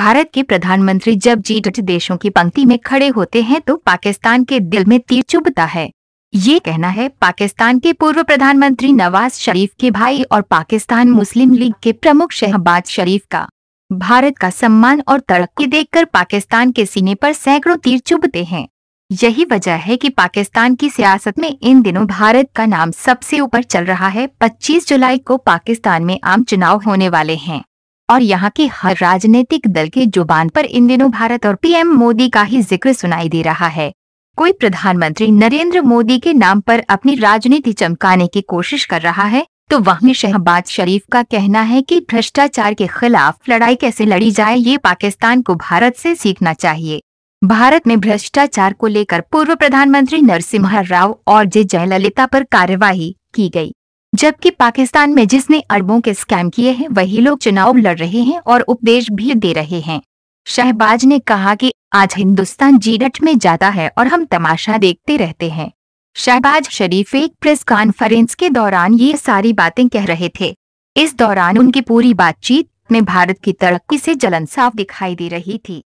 भारत के प्रधानमंत्री जब जी देशों की पंक्ति में खड़े होते हैं तो पाकिस्तान के दिल में तीर चुभता है ये कहना है पाकिस्तान के पूर्व प्रधानमंत्री नवाज शरीफ के भाई और पाकिस्तान मुस्लिम लीग के प्रमुख शहबाज शरीफ का भारत का सम्मान और तरक्की देखकर पाकिस्तान के सीने पर सैकड़ों तीर चुभते हैं यही वजह है कि पाकिस्तान की सियासत में इन दिनों भारत का नाम सबसे ऊपर चल रहा है 25 जुलाई को पाकिस्तान में आम चुनाव होने वाले हैं और यहाँ के हर राजनीतिक दल के जुबान पर इन दिनों भारत और पीएम मोदी का ही जिक्र सुनाई दे रहा है कोई प्रधानमंत्री नरेंद्र मोदी के नाम पर अपनी राजनीति चमकाने की कोशिश कर रहा है तो वहीं शहबाज शरीफ का कहना है कि भ्रष्टाचार के खिलाफ लड़ाई कैसे लड़ी जाए ये पाकिस्तान को भारत से सीखना चाहिए भारत में भ्रष्टाचार को लेकर पूर्व प्रधानमंत्री नरसिम्हा राव और जय जयललिता पर कार्यवाही की गई जबकि पाकिस्तान में जिसने अरबों के स्कैम किए हैं वही लोग चुनाव लड़ रहे हैं और उपदेश भी दे रहे हैं शहबाज ने कहा कि आज हिंदुस्तान जीरट में जाता है और हम तमाशा देखते रहते हैं शहबाज शरीफ एक प्रेस कॉन्फ्रेंस के दौरान ये सारी बातें कह रहे थे इस दौरान उनकी पूरी बातचीत में भारत की तरक्की से जलन साफ दिखाई दे रही थी